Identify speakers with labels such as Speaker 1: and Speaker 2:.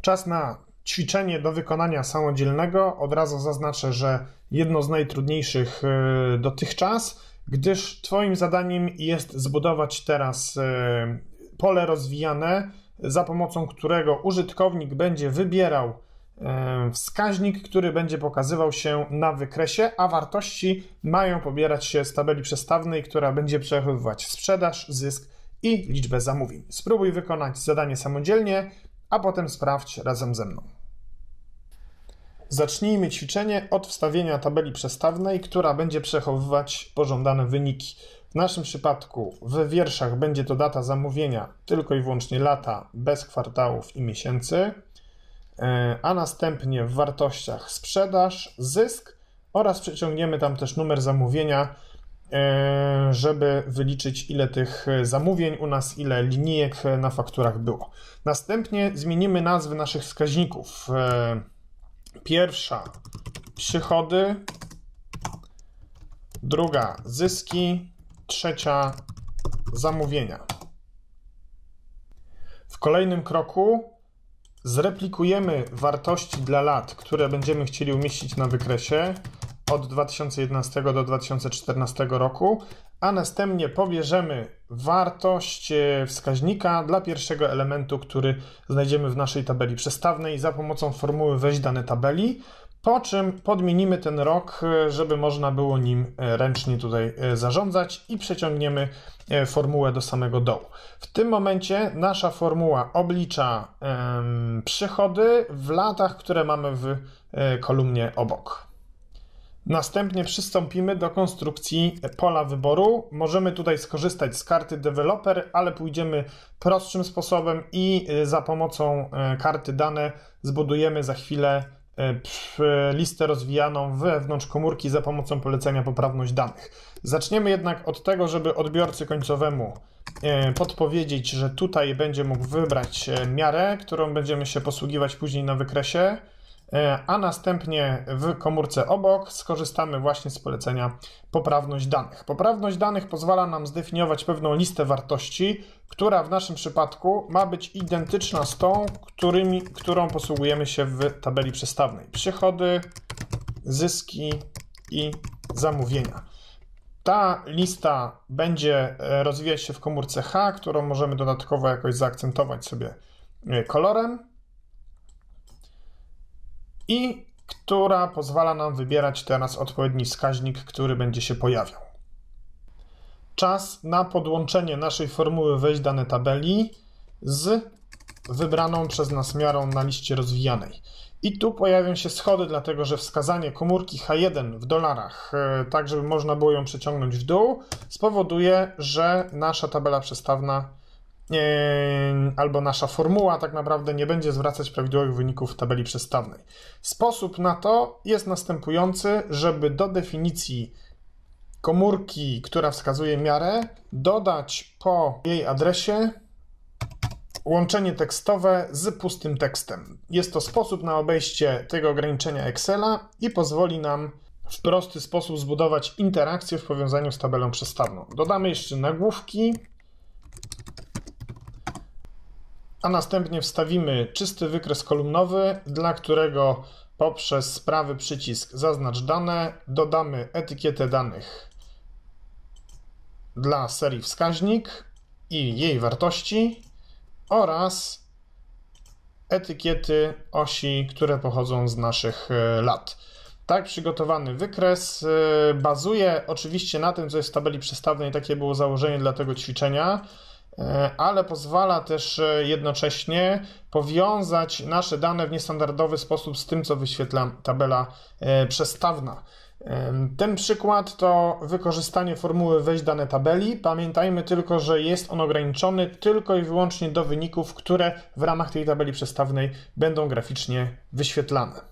Speaker 1: Czas na ćwiczenie do wykonania samodzielnego. Od razu zaznaczę, że jedno z najtrudniejszych e, dotychczas, gdyż Twoim zadaniem jest zbudować teraz e, pole rozwijane, za pomocą którego użytkownik będzie wybierał e, wskaźnik, który będzie pokazywał się na wykresie, a wartości mają pobierać się z tabeli przestawnej, która będzie przechowywać sprzedaż, zysk i liczbę zamówień. Spróbuj wykonać zadanie samodzielnie a potem sprawdź razem ze mną. Zacznijmy ćwiczenie od wstawienia tabeli przestawnej, która będzie przechowywać pożądane wyniki. W naszym przypadku w wierszach będzie to data zamówienia, tylko i wyłącznie lata, bez kwartałów i miesięcy, e, a następnie w wartościach sprzedaż, zysk oraz przyciągniemy tam też numer zamówienia, E, żeby wyliczyć ile tych e, zamówień u nas, ile linijek e, na fakturach było. Następnie zmienimy nazwy naszych wskaźników. Pierwsza przychody, druga zyski, trzecia zamówienia. W kolejnym kroku zreplikujemy wartości dla lat, które będziemy chcieli umieścić na wykresie od 2011 do 2014 roku, a następnie pobierzemy wartość e, wskaźnika dla pierwszego elementu, który znajdziemy w naszej tabeli przestawnej za pomocą formuły weź dane tabeli, po czym podmienimy ten rok, e, żeby można było nim e, ręcznie tutaj zarządzać i przeciągniemy formułę do samego dołu. W tym momencie nasza formuła oblicza przychody w latach, które mamy w kolumnie obok. Następnie przystąpimy do konstrukcji pola wyboru. Możemy tutaj skorzystać z karty developer, ale pójdziemy prostszym sposobem i y, za pomocą y, karty dane zbudujemy za chwilę y, listę rozwijaną wewnątrz komórki za pomocą polecenia poprawność danych. Zaczniemy jednak od tego, żeby odbiorcy końcowemu podpowiedzieć, że tutaj będzie mógł wybrać miarę, którą będziemy się posługiwać później na wykresie. E, a następnie w komórce obok skorzystamy właśnie z polecenia poprawność danych. Poprawność danych pozwala nam zdefiniować pewną listę wartości, która w naszym przypadku ma być identyczna z tą, którymi, którą posługujemy się w tabeli przestawnej. Przychody, zyski i zamówienia. Ta lista będzie e, rozwijać się w komórce H, którą możemy dodatkowo jakoś zaakcentować sobie e, kolorem i która pozwala nam wybierać teraz odpowiedni wskaźnik, który będzie się pojawiał. Czas na podłączenie naszej formuły wejść dane tabeli z wybraną przez nas miarą na liście rozwijanej. I tu pojawią się schody, dlatego że wskazanie komórki H1 w dolarach, e, tak żeby można było ją przeciągnąć w dół, spowoduje, że nasza tabela przestawna E, albo nasza formuła tak naprawdę nie będzie zwracać prawidłowych wyników w tabeli przestawnej. Sposób na to jest następujący, żeby do definicji komórki, która wskazuje miarę, dodać po jej adresie łączenie tekstowe z pustym tekstem. Jest to sposób na obejście tego ograniczenia Excela i pozwoli nam w prosty sposób zbudować interakcję w powiązaniu z tabelą przestawną. Dodamy jeszcze nagłówki, a następnie wstawimy czysty wykres kolumnowy, dla którego poprzez prawy przycisk zaznacz dane dodamy etykietę danych dla serii wskaźnik i jej wartości oraz etykiety osi, które pochodzą z naszych e, lat. Tak przygotowany wykres e, bazuje oczywiście na tym, co jest w tabeli przestawnej, takie było założenie dla tego ćwiczenia. E, ale pozwala też e, jednocześnie powiązać nasze dane w niestandardowy sposób z tym, co wyświetla tabela e, przestawna. Ten przykład to wykorzystanie formuły weź dane tabeli. Pamiętajmy tylko, że jest on ograniczony tylko i wyłącznie do wyników, które w ramach tej tabeli przestawnej będą graficznie wyświetlane.